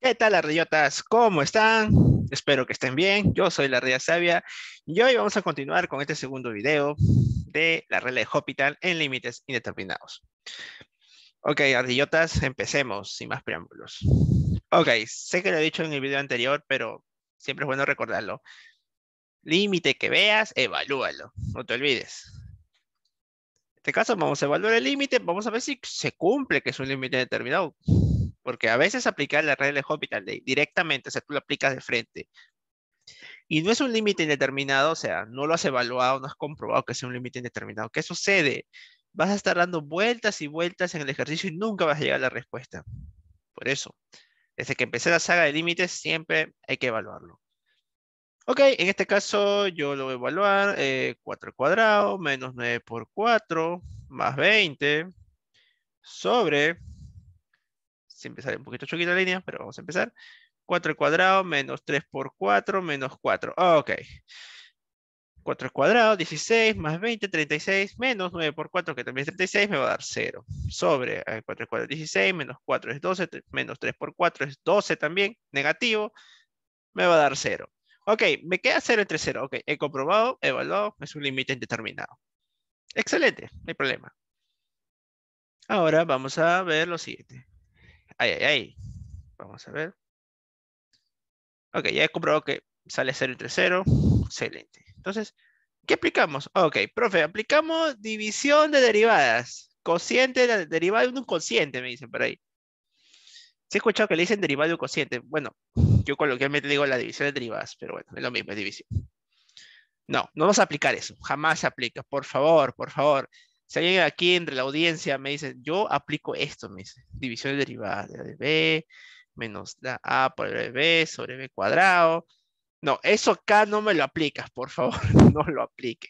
¿Qué tal, ardillotas? ¿Cómo están? Espero que estén bien. Yo soy la Ardilla Sabia y hoy vamos a continuar con este segundo video de la regla de Hospital en límites indeterminados. Ok, ardillotas, empecemos sin más preámbulos. Ok, sé que lo he dicho en el video anterior, pero siempre es bueno recordarlo. Límite que veas, evalúalo, no te olvides. En este caso vamos a evaluar el límite, vamos a ver si se cumple, que es un límite indeterminado. Porque a veces aplicar la regla de ley directamente, o sea, tú lo aplicas de frente. Y no es un límite indeterminado, o sea, no lo has evaluado, no has comprobado que sea un límite indeterminado. ¿Qué sucede? Vas a estar dando vueltas y vueltas en el ejercicio y nunca vas a llegar a la respuesta. Por eso, desde que empecé la saga de límites, siempre hay que evaluarlo. Ok, en este caso yo lo voy a evaluar 4 eh, al cuadrado menos 9 por 4 más 20 sobre, siempre sale un poquito chiquita la línea, pero vamos a empezar, 4 al cuadrado menos 3 por 4 menos 4. Ok, 4 al cuadrado, 16 más 20, 36 menos 9 por 4 que también es 36 me va a dar 0 sobre 4 eh, al cuadrado, 16 menos 4 es 12, menos 3 por 4 es 12 también, negativo, me va a dar 0. Ok, me queda 0 entre 0. Ok, he comprobado, he evaluado, es un límite indeterminado. Excelente, no hay problema. Ahora vamos a ver lo siguiente. Ay, ay, ay. Vamos a ver. Ok, ya he comprobado que sale 0 entre 0. Excelente. Entonces, ¿qué aplicamos? Ok, profe, aplicamos división de derivadas. Cociente de la derivada de un cociente, me dicen por ahí. Se he escuchado que le dicen derivado de un cociente. Bueno, yo coloquialmente digo la división de derivadas, pero bueno, es lo mismo, es división. No, no vamos a aplicar eso, jamás se aplica. Por favor, por favor. Si alguien aquí entre la audiencia me dice, yo aplico esto, me dice, división de derivadas de B, menos la A por B sobre B cuadrado. No, eso acá no me lo aplicas, por favor, no lo aplique.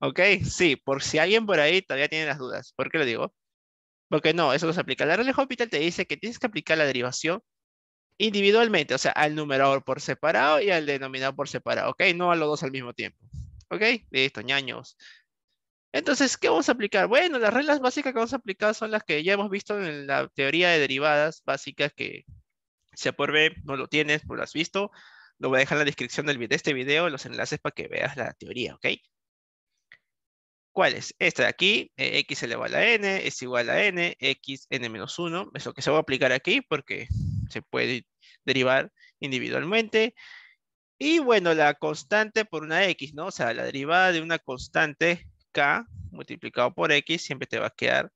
¿Ok? Sí, por si alguien por ahí todavía tiene las dudas. ¿Por qué lo digo? Porque no, eso no se aplica. La regla de Hospital te dice que tienes que aplicar la derivación individualmente, o sea, al numerador por separado y al denominador por separado, ¿ok? No a los dos al mismo tiempo, ¿ok? Listo, ñaños. Entonces, ¿qué vamos a aplicar? Bueno, las reglas básicas que vamos a aplicar son las que ya hemos visto en la teoría de derivadas básicas que si por B no lo tienes, pues lo has visto, lo voy a dejar en la descripción del, de este video, los enlaces para que veas la teoría, ¿ok? es? Esta de aquí, eh, x elevado a n, es igual a n, x n menos 1, es lo que se va a aplicar aquí porque se puede derivar individualmente. Y bueno, la constante por una X, ¿no? O sea, la derivada de una constante K multiplicado por X siempre te va a quedar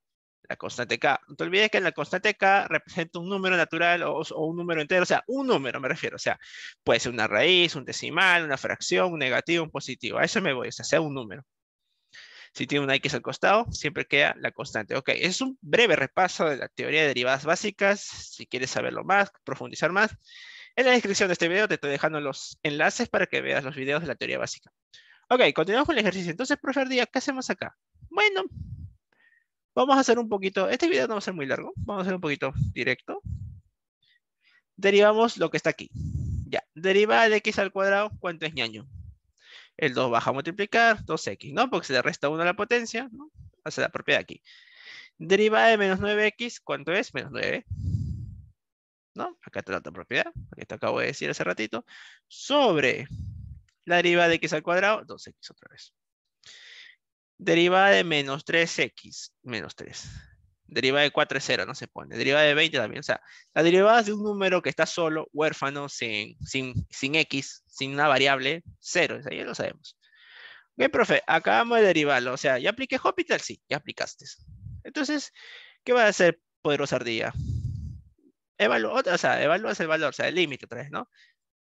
la constante K. No te olvides que la constante K representa un número natural o, o, un número entero, o sea, un número me refiero, o sea, puede ser una raíz, un decimal, una fracción, un negativo, un positivo, a eso me voy, o sea, sea un número. Si tiene una X al costado, siempre queda la constante. Ok, es un breve repaso de la teoría de derivadas básicas. Si quieres saberlo más, profundizar más, en la descripción de este video te estoy dejando los enlaces para que veas los videos de la teoría básica. Ok, continuamos con el ejercicio. Entonces, profesor Díaz, ¿qué hacemos acá? Bueno, vamos a hacer un poquito, este video no va a ser muy largo, vamos a hacer un poquito directo. Derivamos lo que está aquí. Ya, derivada de x al cuadrado, ¿cuánto es ñaño? el 2 baja a multiplicar, 2x, ¿no? Porque se le resta 1 a la potencia, ¿no? Hace la propiedad aquí. Derivada de menos 9x, ¿cuánto es? Menos 9. ¿No? Acá está la otra propiedad, que te acabo de decir hace ratito. Sobre la derivada de x al cuadrado, 2x otra vez. Derivada de menos 3x, menos 3. Derivada de 4 es 0, no se pone. Derivada de 20 también. O sea, las derivadas de un número que está solo, huérfano, sin, sin, X, sin una variable, 0. ya lo sabemos. Bien, profe, acabamos de derivarlo. O sea, ¿ya apliqué Hospital? Sí, ya aplicaste. Entonces, ¿qué va a hacer poderosa ardilla? Evalúa, o sea, evalúas el valor, o sea, el límite otra vez, ¿no?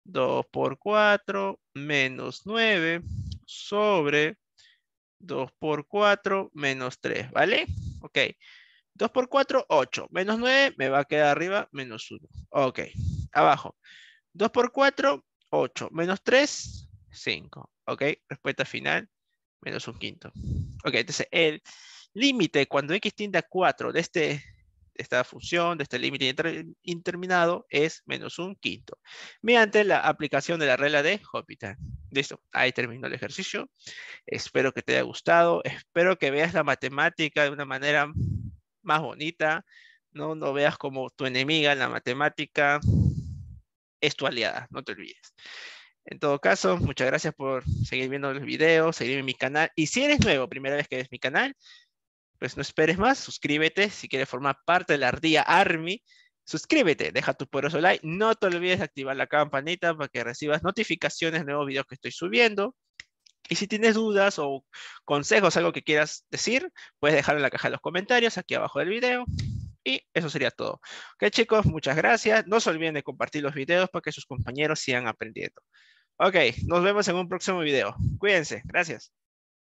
2 por 4 menos 9 sobre 2 por 4 menos 3, ¿vale? Ok. 2 por 4, 8. Menos 9, me va a quedar arriba, menos 1. Ok, abajo. 2 por 4, 8. Menos 3, 5. Ok, respuesta final, menos un quinto. Ok, entonces el límite cuando x tiende a 4 de, este, esta función, de este límite interminado, es menos un quinto. Mediante la aplicación de la regla de Hopital. Listo, ahí terminó el ejercicio. Espero que te haya gustado. Espero que veas la matemática de una manera más bonita, ¿no? No veas como tu enemiga la matemática es tu aliada, no te olvides. En todo caso, muchas gracias por seguir viendo los videos, seguirme en mi canal. Y si eres nuevo, primera vez que ves mi canal, pues no esperes más, suscríbete si quieres formar parte de la ardía Army. Suscríbete, deja tu poderoso like, no te olvides de activar la campanita para que recibas notificaciones de nuevos videos que estoy subiendo. Y si tienes dudas o consejos, algo que quieras decir, puedes dejarlo en la caja de los comentarios aquí abajo del video. Y eso sería todo. Ok, chicos, muchas gracias. No se olviden de compartir los videos para que sus compañeros sigan aprendiendo. Ok, nos vemos en un próximo video. Cuídense. Gracias.